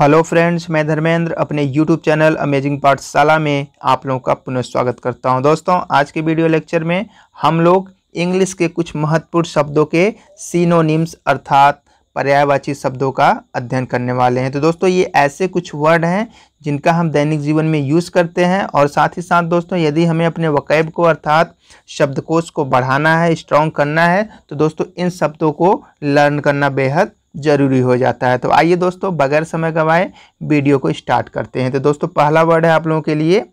hello friends मैं धर्मेंद्र अपने YouTube channel amazing पाठशाला में आप लोगों का पुनः स्वागत करता हूं दोस्तों आज के वीडियो लेक्चर में हम लोग इंग्लिश के कुछ महत्वपूर्ण शब्दों के सीनोनिम्स अर्थात पर्यायवाची शब्दों का अध्ययन करने वाले हैं तो दोस्तों ये ऐसे कुछ वर्ड हैं जिनका हम दैनिक जीवन में यूज़ करते हैं और साथ ही साथ दोस्तों यदि हमें अपने वकैब को अर्थात शब्दकोश को बढ़ाना है स्ट्रॉन्ग करना है तो दोस्तों इन शब्दों को लर्न करना बेहद ज़रूरी हो जाता है तो आइए दोस्तों बगैर समय गवाए वीडियो को स्टार्ट करते हैं तो दोस्तों पहला वर्ड है आप लोगों के लिए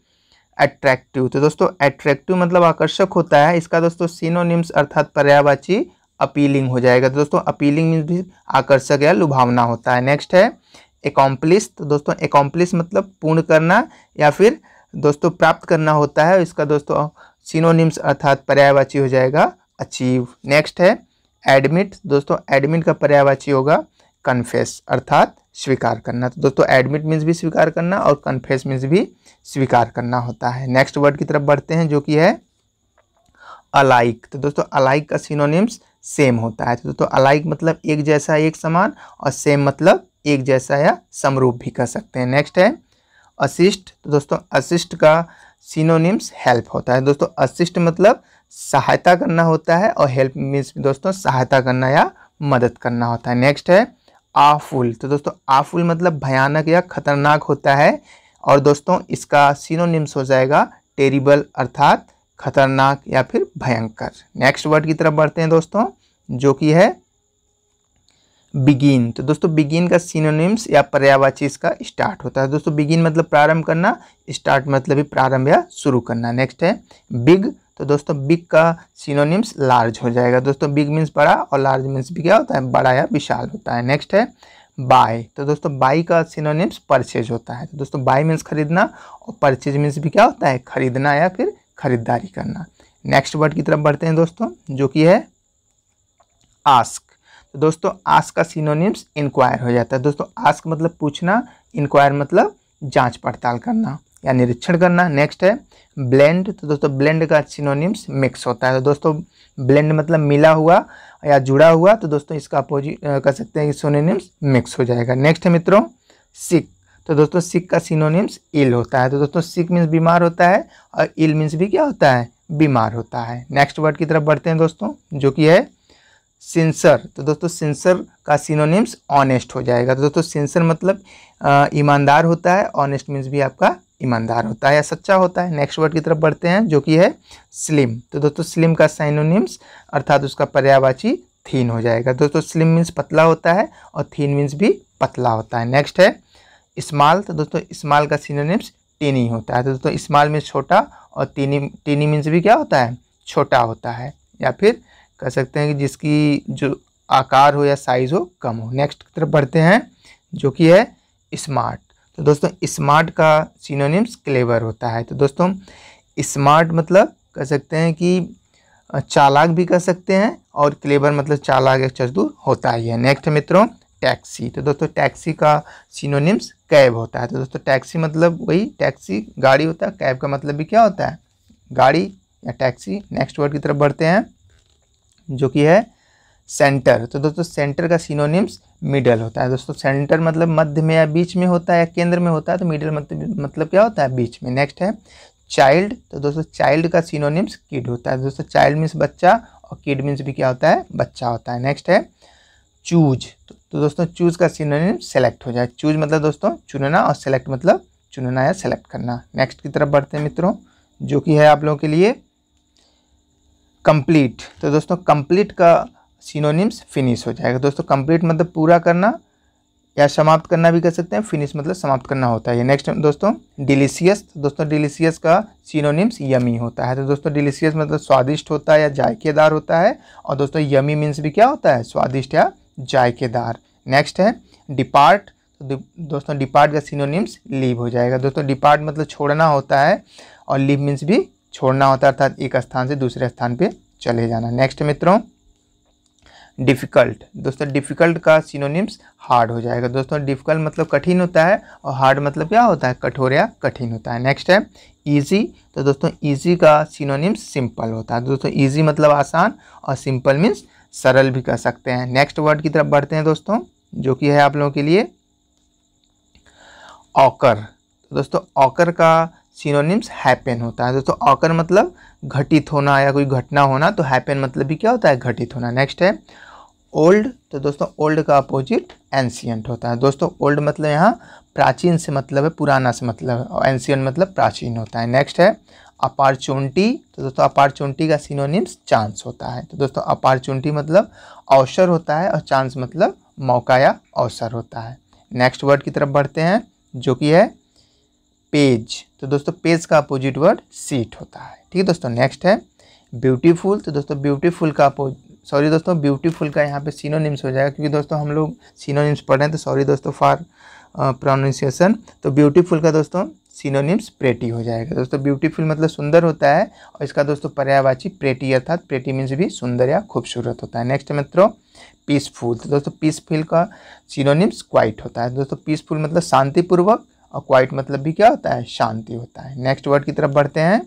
अट्रैक्टिव तो दोस्तों अट्रैक्टिव मतलब आकर्षक होता है इसका दोस्तों सिनोनिम्स अर्थात पर्यावाची अपीलिंग हो जाएगा तो दोस्तों अपीलिंग मीन्स भी आकर्षक या लुभावना होता है नेक्स्ट है एकॉम्प्लिस तो दोस्तों एकॉम्प्लिस मतलब पूर्ण करना या फिर दोस्तों प्राप्त करना होता है इसका दोस्तों सिनोनिम्स अर्थात पर्यायवाची हो जाएगा अचीव नेक्स्ट है एडमिट दोस्तों एडमिट का पर्यावाची होगा कन्फेस अर्थात स्वीकार करना तो दोस्तों एडमिट मीन्स भी स्वीकार करना और कन्फेस मीन्स भी स्वीकार करना होता है नेक्स्ट वर्ड की तरफ बढ़ते हैं जो कि है अलाइक तो दोस्तों अलाइक का सिनोनिम्स सेम होता है तो दोस्तों अलाइक मतलब एक जैसा एक समान और सेम मतलब एक जैसा या समरूप भी कर सकते हैं नेक्स्ट है असिस्ट तो दोस्तों असिस्ट का सिनोनिम्स हेल्प होता है दोस्तों असिस्ट मतलब सहायता करना होता है और हेल्प मीन्स दोस्तों सहायता करना या मदद करना होता है नेक्स्ट है आफुल तो दोस्तों आफुल मतलब भयानक या खतरनाक होता है और दोस्तों इसका सीनोनिम्स हो जाएगा टेरिबल अर्थात खतरनाक या फिर भयंकर नेक्स्ट वर्ड की तरफ बढ़ते हैं दोस्तों जो कि है बिगिन तो दोस्तों बिगिन का सिनोनिम्स या पर्यावाची इसका स्टार्ट होता है दोस्तों बिगिन मतलब प्रारंभ करना स्टार्ट मतलब ही प्रारंभ या शुरू करना नेक्स्ट है बिग तो दोस्तों बिग का सिनोनिम्स लार्ज हो जाएगा दोस्तों बिग मीन्स बड़ा और लार्ज मीन्स भी क्या होता है बड़ा या विशाल होता है नेक्स्ट है बाय तो दोस्तों बाई का सिनोनिम्स परचेज होता है तो दोस्तों बाई मीन्स खरीदना और परचेज मीन्स भी क्या होता है खरीदना या फिर खरीदारी करना नेक्स्ट वर्ड की तरफ बढ़ते हैं दोस्तों जो कि है आस्क तो दोस्तों आस्क का सिनोनिम्स इंक्वायर हो जाता है दोस्तों आस्क मतलब पूछना इंक्वायर मतलब जांच पड़ताल करना या निरीक्षण करना नेक्स्ट है ब्लेंड तो दोस्तों ब्लेंड का सिनोनिम्स मिक्स होता है तो दोस्तों ब्लेंड मतलब मिला हुआ या जुड़ा हुआ तो दोस्तों इसका अपोजिट कर सकते हैं कि सिनोनिम्स मिक्स हो जाएगा नेक्स्ट है मित्रों सिक तो दोस्तों सिक का सिनोनिम्स इल होता है तो दोस्तों सिक मीन्स बीमार होता है और इल मीन्स भी क्या होता है बीमार होता है नेक्स्ट वर्ड की तरफ बढ़ते हैं दोस्तों जो कि है सिंसर तो दोस्तों सिंसर का सिनोनिम्स ऑनेस्ट हो जाएगा तो दोस्तों सिंसर मतलब ईमानदार होता है ऑनेस्ट मीन्स भी आपका ईमानदार होता है या सच्चा होता है नेक्स्ट वर्ड की तरफ बढ़ते हैं जो कि है स्लिम तो दोस्तों स्लिम का साइनोनिम्स अर्थात उसका पर्यावाची थीन हो जाएगा दोस्तों स्लिम मीन्स पतला होता है और थीन मीन्स भी पतला होता है नेक्स्ट है स्मॉल तो दोस्तों स्मॉल का सिनोनिम्स टीनी होता है तो दोस्तों स्मॉल मीन्स छोटा और टीनी टीनी मीन्स भी क्या होता है छोटा होता है या फिर कह सकते हैं कि जिसकी जो आकार हो या साइज़ हो कम हो नेक्स्ट की तरफ बढ़ते हैं जो कि है स्मार्ट तो दोस्तों स्मार्ट का सिनोनिम्स क्लेवर होता है तो दोस्तों स्मार्ट मतलब कह सकते हैं कि चालाक भी कह सकते हैं और क्लेवर मतलब चालाक एक चजदूर होता ही है नेक्स्ट मित्रों टैक्सी तो दोस्तों टैक्सी का सिनोनिम्स कैब होता है तो दोस्तों टैक्सी मतलब वही टैक्सी गाड़ी होता है कैब का मतलब भी क्या होता है गाड़ी या टैक्सी नेक्स्ट वर्ड की तरफ बढ़ते हैं जो कि है सेंटर तो दोस्तों सेंटर का सिनोनिम्स मिडल होता है दोस्तों सेंटर मतलब मध्य में या बीच में होता है या केंद्र में होता है तो मिडल मतलब मतलब क्या होता है बीच में नेक्स्ट है चाइल्ड तो दोस्तों चाइल्ड का सिनोनिम्स किड होता है दोस्तों चाइल्ड मीन्स बच्चा और किड मीन्स भी क्या होता है बच्चा होता है नेक्स्ट है चूज तो, तो दोस्तों चूज का सिनोनिम सेलेक्ट हो जाए चूज मतलब दोस्तों चुनना और सेलेक्ट मतलब चुनना या सेलेक्ट करना नेक्स्ट की तरफ बढ़ते हैं मित्रों जो कि है आप लोगों के लिए कंप्लीट तो दोस्तों कंप्लीट का सिनोनिम्स फिनिश हो जाएगा दोस्तों कंप्लीट मतलब पूरा करना या समाप्त करना भी कर सकते हैं फिनिश मतलब समाप्त करना होता है नेक्स्ट दोस्तों डिलीशियस दोस्तों डिलीशियस का सिनोनिम्स यमी होता है तो दोस्तों डिलीशियस मतलब स्वादिष्ट होता है या जायकेदार होता है और दोस्तों यमी मीन्स भी क्या होता है स्वादिष्ट या जायकेदार नेक्स्ट है डिपार्ट तो दोस्तों डिपार्ट का सिनोनिम्स लीव हो जाएगा दोस्तों डिपार्ट मतलब छोड़ना होता है और लीव मीन्स भी छोड़ना होता है अर्थात एक स्थान से दूसरे स्थान पर चले जाना नेक्स्ट मित्रों डिफ़िकल्ट दोस्तों डिफ़िकल्ट का सिनोनिम्स हार्ड हो जाएगा दोस्तों डिफ़िकल्ट मतलब कठिन होता है और हार्ड मतलब क्या होता है कठोर या कठिन होता है नेक्स्ट है ईजी तो दोस्तों ईजी का सिनोनिम्स सिंपल होता है दोस्तों ईजी मतलब आसान और सिंपल मीन्स सरल भी कह सकते हैं नेक्स्ट वर्ड की तरफ बढ़ते हैं दोस्तों जो कि है आप लोगों के लिए ऑकर तो दोस्तों ऑकर का सिनोनिम्स हैपन होता है दोस्तों ऑकर मतलब घटित होना या कोई घटना होना तो हैपन मतलब भी क्या होता है घटित होना नेक्स्ट है ओल्ड तो दोस्तों ओल्ड का अपोजिट एंशियंट होता है दोस्तों ओल्ड मतलब यहाँ प्राचीन से मतलब है पुराना से मतलब है और एंशियंट मतलब प्राचीन होता है नेक्स्ट है अपॉर्चुनिटी तो दोस्तों अपॉर्चुनिटी का सिनोनिम्स चांस होता है तो दोस्तों अपॉर्चुनिटी मतलब अवसर होता है और चांस मतलब मौका या अवसर होता है नेक्स्ट वर्ड की तरफ बढ़ते हैं जो कि है पेज तो दोस्तों पेज का अपोजिट वर्ड सीट होता है ठीक है दोस्तों नेक्स्ट है ब्यूटीफुल तो दोस्तों ब्यूटीफुल का सॉरी दोस्तों ब्यूटीफुल का यहाँ पे सीनोनिम्स हो जाएगा क्योंकि दोस्तों हम लोग सीनोनिम्स पढ़ रहे हैं तो सॉरी दोस्तों फॉर प्रोनाउंसिएशन तो ब्यूटीफुल का दोस्तों सीनोनिम्स प्रेटी हो जाएगा दोस्तों ब्यूटीफुल मतलब सुंदर होता है और इसका दोस्तों पर्यावाची प्रेटी अर्थात प्रेटी मीन्स भी सुंदर या खूबसूरत होता है नेक्स्ट मित्रों पीसफुल तो दोस्तों पीसफुल का सीनोनिम्स क्वाइट होता है दोस्तों पीसफुल मतलब शांतिपूर्वक और क्वाइट मतलब भी क्या होता है शांति होता है नेक्स्ट वर्ड की तरफ बढ़ते हैं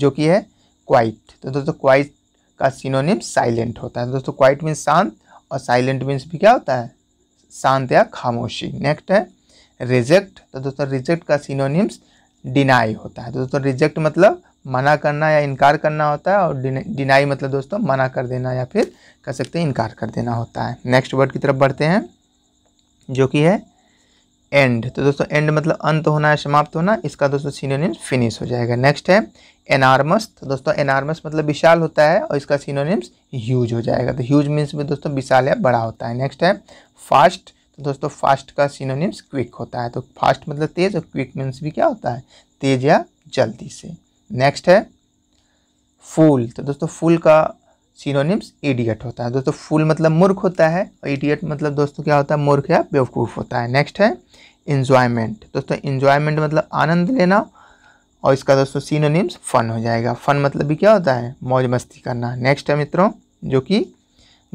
जो कि है क्वाइट तो दोस्तों क्वाइट का सिनोनिम साइलेंट होता है दोस्तों क्वाइट मीन्स शांत और साइलेंट मीन्स भी क्या होता है शांत या खामोशी नेक्स्ट है रिजेक्ट तो दोस्तों रिजेक्ट का सिनोनिम्स डिनाई होता है तो दोस्तों रिजेक्ट मतलब मना करना या इनकार करना होता है और डिनाई मतलब दोस्तों मना कर देना या फिर कह सकते हैं इनकार कर देना होता है नेक्स्ट वर्ड की तरफ बढ़ते हैं जो कि है एंड तो दोस्तों एंड मतलब अंत होना है समाप्त होना इसका दोस्तों सीनोनिम फिनिश हो जाएगा नेक्स्ट है एनार्मस तो दोस्तों एनार्मस मतलब विशाल होता है और इसका सीनोनिम्स ह्यूज हो जाएगा तो ह्यूज मीन्स में दोस्तों विशाल या बड़ा होता है नेक्स्ट है फास्ट तो दोस्तों फास्ट का सीनोनिम्स क्विक होता है तो फास्ट मतलब तेज और क्विक मीन्स भी क्या होता है तेज या जल्दी से नेक्स्ट है फूल तो दोस्तों फूल का सीनोनिम्स इडियट होता है दोस्तों फूल मतलब मूर्ख होता है और इडियट मतलब दोस्तों क्या होता है मूर्ख या बेवकूफ़ होता है नेक्स्ट है इन्जॉयमेंट दोस्तों इन्जॉयमेंट मतलब आनंद लेना और इसका दोस्तों सीनोनिम्स फन हो जाएगा फन मतलब भी क्या होता है मौज मस्ती करना नेक्स्ट है मित्रों जो कि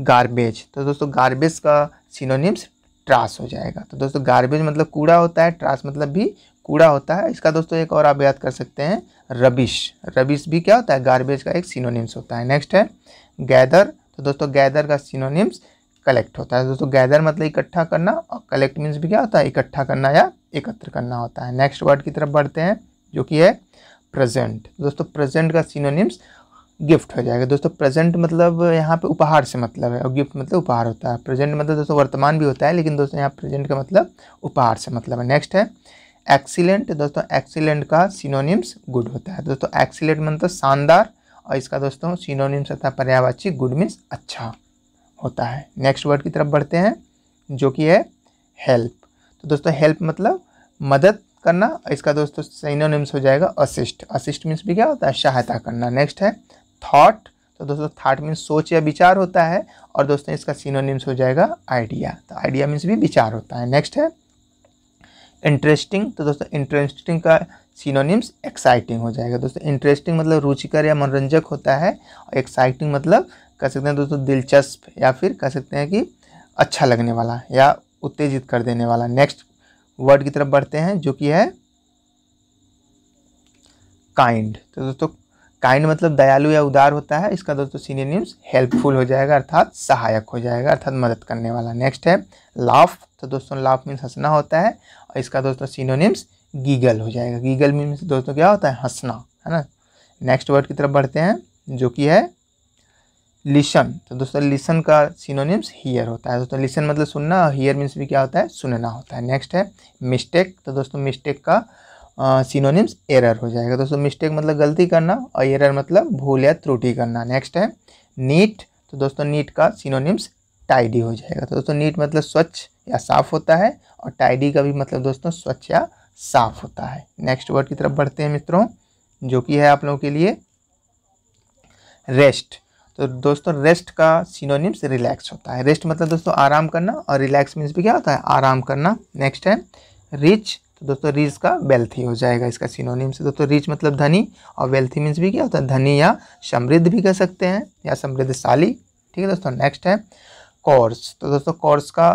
गार्बेज तो दोस्तों गार्बेज का सीनोनिम्स ट्रास हो जाएगा तो दोस्तों गार्बेज मतलब कूड़ा होता है ट्रास मतलब भी कूड़ा होता है इसका दोस्तों एक और आप याद कर सकते हैं रबिश रबिश भी क्या होता है गार्बेज का एक सिनोनिम्स होता है नेक्स्ट है गैदर तो दोस्तों गैदर का सिनोनिम्स कलेक्ट होता है दोस्तों गैदर मतलब इकट्ठा करना और कलेक्ट मीन्स भी क्या होता है इकट्ठा करना या एकत्र करना होता है नेक्स्ट वर्ड की तरफ बढ़ते हैं जो कि है प्रेजेंट दोस्तों प्रेजेंट का सिनोनिम्स गिफ्ट हो जाएगा दोस्तों प्रेजेंट मतलब यहाँ पे उपहार से मतलब है और गिफ्ट मतलब उपहार होता है प्रेजेंट मतलब दोस्तों वर्तमान भी होता है लेकिन दोस्तों यहाँ प्रेजेंट का मतलब उपहार से मतलब है नेक्स्ट है एक्सीलेंट दोस्तों एक्सीलेंट का सिनोनिम्स गुड होता है दोस्तों एक्सीलेंट मतलब तो शानदार और इसका दोस्तों सिनोनिम्स होता है पर्यावाची गुड मीन्स अच्छा होता है नेक्स्ट वर्ड की तरफ बढ़ते हैं जो कि है हेल्प तो दोस्तों हेल्प मतलब मदद करना इसका दोस्तों सिनोनिम्स हो जाएगा असिस्ट असिस्ट मीन्स भी क्या होता है सहायता करना नेक्स्ट है थाट तो दोस्तों थाट मीन्स सोच या विचार होता है और दोस्तों इसका सिनोनिम्स हो जाएगा आइडिया तो आइडिया मीन्स भी विचार होता है नेक्स्ट है इंटरेस्टिंग तो दोस्तों इंटरेस्टिंग का सिनोनिम्स एक्साइटिंग हो जाएगा दोस्तों इंटरेस्टिंग मतलब रुचिकर या मनोरंजक होता है और एक्साइटिंग मतलब कह सकते हैं दोस्तों दिलचस्प या फिर कह सकते हैं कि अच्छा लगने वाला या उत्तेजित कर देने वाला नेक्स्ट वर्ड की तरफ बढ़ते हैं जो कि है काइंड तो दोस्तों काइंड मतलब दयालु या उदार होता है इसका दोस्तों न्यूज हेल्पफुल हो जाएगा अर्थात सहायक हो जाएगा अर्थात मदद करने वाला नेक्स्ट है लाफ तो दोस्तों लाफ मीन्स हंसना होता है और इसका दोस्तों सीनोनिम्स गीगल हो जाएगा गीगल मीन्स दोस्तों क्या होता है हंसना है ना नेक्स्ट वर्ड की तरफ बढ़ते हैं जो कि है लिसन तो दोस्तों लिसन का सिनोनिम्स हियर होता है दोस्तों लिसन मतलब सुनना और मीन्स भी क्या होता है सुनना होता है नेक्स्ट है मिस्टेक तो दोस्तों मिस्टेक का सिनोनिम्स एरर हो जाएगा दोस्तों मिस्टेक मतलब गलती करना और एरर मतलब भूल या त्रुटि करना नेक्स्ट है नीट तो दोस्तों नीट का सिनोनिम्स टाइडी हो जाएगा तो दोस्तों नीट मतलब स्वच्छ या साफ होता है और टाइडी का भी मतलब दोस्तों स्वच्छ या साफ होता है नेक्स्ट वर्ड की तरफ बढ़ते हैं मित्रों जो कि है आप लोगों के लिए रेस्ट तो दोस्तों रेस्ट का सिनोनिम्स रिलैक्स होता है रेस्ट मतलब दोस्तों आराम करना और रिलैक्स मीन्स भी क्या होता है आराम करना नेक्स्ट है रिच दोस्तों रिच का वेल्थी हो जाएगा इसका सिनोनिम से दोस्तों रिच मतलब धनी और वेल्थी मीन्स भी क्या होता है धनी या समृद्ध भी कह सकते हैं या समृद्धशाली ठीक है दोस्तों नेक्स्ट है कोर्स तो दोस्तों कोर्स का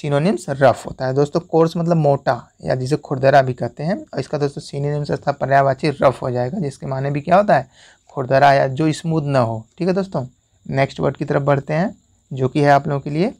सिनोनिम्स रफ होता है दोस्तों कोर्स मतलब मोटा या जिसे खुरदरा भी कहते हैं और इसका दोस्तों सिनोनिम्स अर्थात पर्यावाची रफ हो जाएगा जिसके माने भी क्या होता है खुरदरा या जो स्मूथ ना हो ठीक है दोस्तों नेक्स्ट वर्ड की तरफ बढ़ते हैं जो कि है आप लोगों के लिए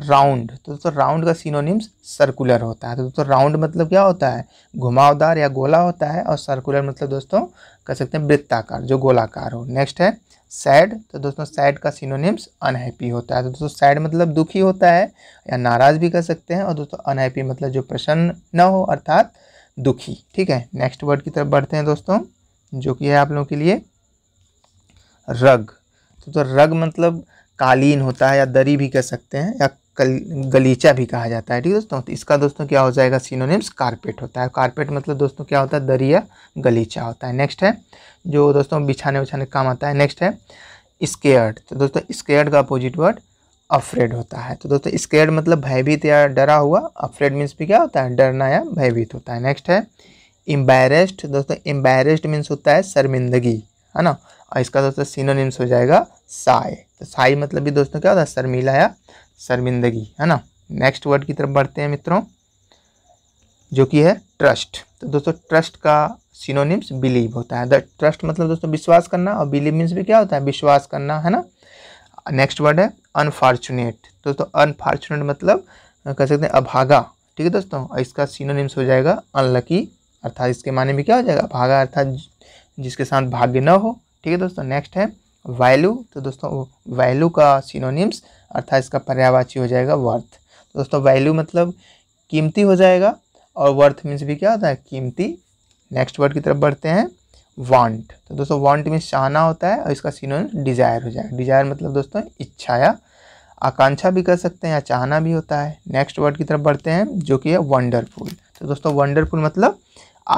राउंड तो दोस्तों राउंड का सिनोनिम्स सर्कुलर होता है तो दोस्तों राउंड मतलब क्या होता है घुमावदार या गोला होता है और सर्कुलर मतलब दोस्तों कह सकते हैं वृत्ताकार जो गोलाकार हो नेक्स्ट है सैड तो दोस्तों सैड का सिनोनिम्स अनहैप्पी होता है तो दोस्तों सैड मतलब दुखी होता है या नाराज़ भी कर सकते हैं और दोस्तों अनहैप्पी मतलब जो प्रसन्न न हो अर्थात दुखी ठीक है नेक्स्ट वर्ड की तरफ बढ़ते हैं दोस्तों जो कि है आप लोगों के लिए रग तो, तो रग मतलब कालीन होता है या दरी भी कह सकते हैं या गलीचा भी कहा जाता है ठीक है दोस्तों तो इसका दोस्तों क्या हो जाएगा सिनोनिम्स कारपेट होता है कारपेट मतलब दोस्तों क्या होता है दरिया गलीचा होता है नेक्स्ट है जो दोस्तों बिछाने उछाने काम आता है नेक्स्ट है स्केयर्ड तो दोस्तों स्केयर्ड का अपोजिट वर्ड अफ्रेड होता है तो दोस्तों स्केयर्ड मतलब भयभीत या डरा हुआ अफ्रेड मीन्स भी क्या होता है डरना या भयभीत होता है नेक्स्ट है एम्बेरेस्ड दोस्तों एम्बेरेस्ड मीन्स होता है शर्मिंदगी है ना और इसका दोस्तों सिनोनिम्स हो जाएगा साय तो साई मतलब भी दोस्तों क्या होता है शर्मिला या शर्मिंदगी है ना नेक्स्ट वर्ड की तरफ बढ़ते हैं मित्रों जो कि है ट्रस्ट तो दोस्तों ट्रस्ट का सिनोनिम्स बिलीव होता है द ट्रस्ट मतलब दोस्तों विश्वास करना और बिलीव मीन्स भी क्या होता है विश्वास करना है ना नेक्स्ट वर्ड है अनफॉर्चुनेट तो दोस्तों अनफॉर्चुनेट मतलब कह सकते हैं अभागा ठीक है दोस्तों और इसका सिनोनिम्स हो जाएगा अनलकी अर्थात इसके माने में क्या हो जाएगा अभागा अर्थात जिसके साथ भाग्य न हो ठीक है दोस्तों नेक्स्ट है वैल्यू तो दोस्तों वैल्यू का सिनोनिम्स अर्थात इसका पर्यावाची हो जाएगा वर्थ तो दोस्तों वैल्यू मतलब कीमती हो जाएगा और वर्थ मीन्स भी क्या होता है कीमती नेक्स्ट वर्ड की तरफ बढ़ते हैं वांट तो दोस्तों वांट मीन्स चाहना होता है और इसका सिनोनिम डिज़ायर हो जाएगा डिज़ायर मतलब दोस्तों इच्छा या आकांक्षा भी कर सकते हैं या चाहना भी होता है नेक्स्ट वर्ड की तरफ बढ़ते हैं जो कि है वंडरफुल तो दोस्तों वंडरफुल मतलब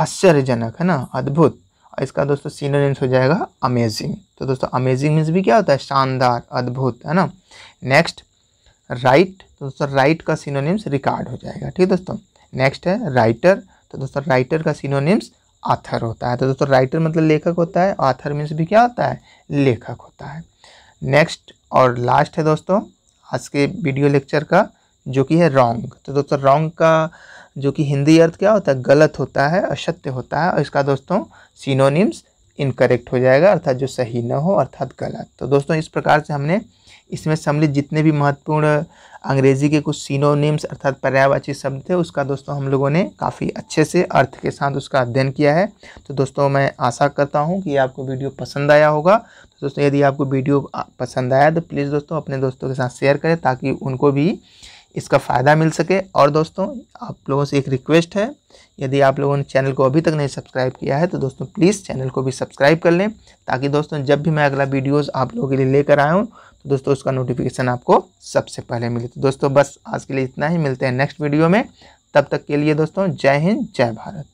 आश्चर्यजनक है ना अद्भुत इसका दोस्तों सीनोनिम्स हो जाएगा अमेजिंग तो दोस्तों अमेजिंग मीन्स भी क्या होता है शानदार अद्भुत है ना नेक्स्ट राइट तो दोस्तों राइट का सीनोनिम्स रिकॉर्ड हो जाएगा ठीक है दोस्तों नेक्स्ट है राइटर तो दोस्तों राइटर का सीनोनिम्स आथर होता है तो दोस्तों राइटर मतलब लेखक होता है आथर मीन्स भी क्या होता है लेखक होता है नेक्स्ट और लास्ट है दोस्तों आज के वीडियो लेक्चर का जो कि है रॉन्ग तो दोस्तों रॉन्ग का जो कि हिंदी अर्थ क्या होता है गलत होता है असत्य होता है और इसका दोस्तों सिनोनिम्स इनकरेक्ट हो जाएगा अर्थात जो सही न हो अर्थात गलत तो दोस्तों इस प्रकार से हमने इसमें सम्मिलित जितने भी महत्वपूर्ण अंग्रेजी के कुछ सिनोनिम्स अर्थात पर्यायवाची शब्द थे उसका दोस्तों हम लोगों ने काफ़ी अच्छे से अर्थ के साथ उसका अध्ययन किया है तो दोस्तों मैं आशा करता हूँ कि आपको वीडियो पसंद आया होगा तो दोस्तों यदि आपको वीडियो पसंद आया तो प्लीज़ दोस्तों अपने दोस्तों के साथ शेयर करें ताकि उनको भी इसका फ़ायदा मिल सके और दोस्तों आप लोगों से एक रिक्वेस्ट है यदि आप लोगों ने चैनल को अभी तक नहीं सब्सक्राइब किया है तो दोस्तों प्लीज़ चैनल को भी सब्सक्राइब कर लें ताकि दोस्तों जब भी मैं अगला वीडियोस आप लोगों के लिए लेकर आया हूँ तो दोस्तों उसका नोटिफिकेशन आपको सबसे पहले मिले तो दोस्तों बस आज के लिए इतना ही मिलते हैं नेक्स्ट वीडियो में तब तक के लिए दोस्तों जय हिंद जय भारत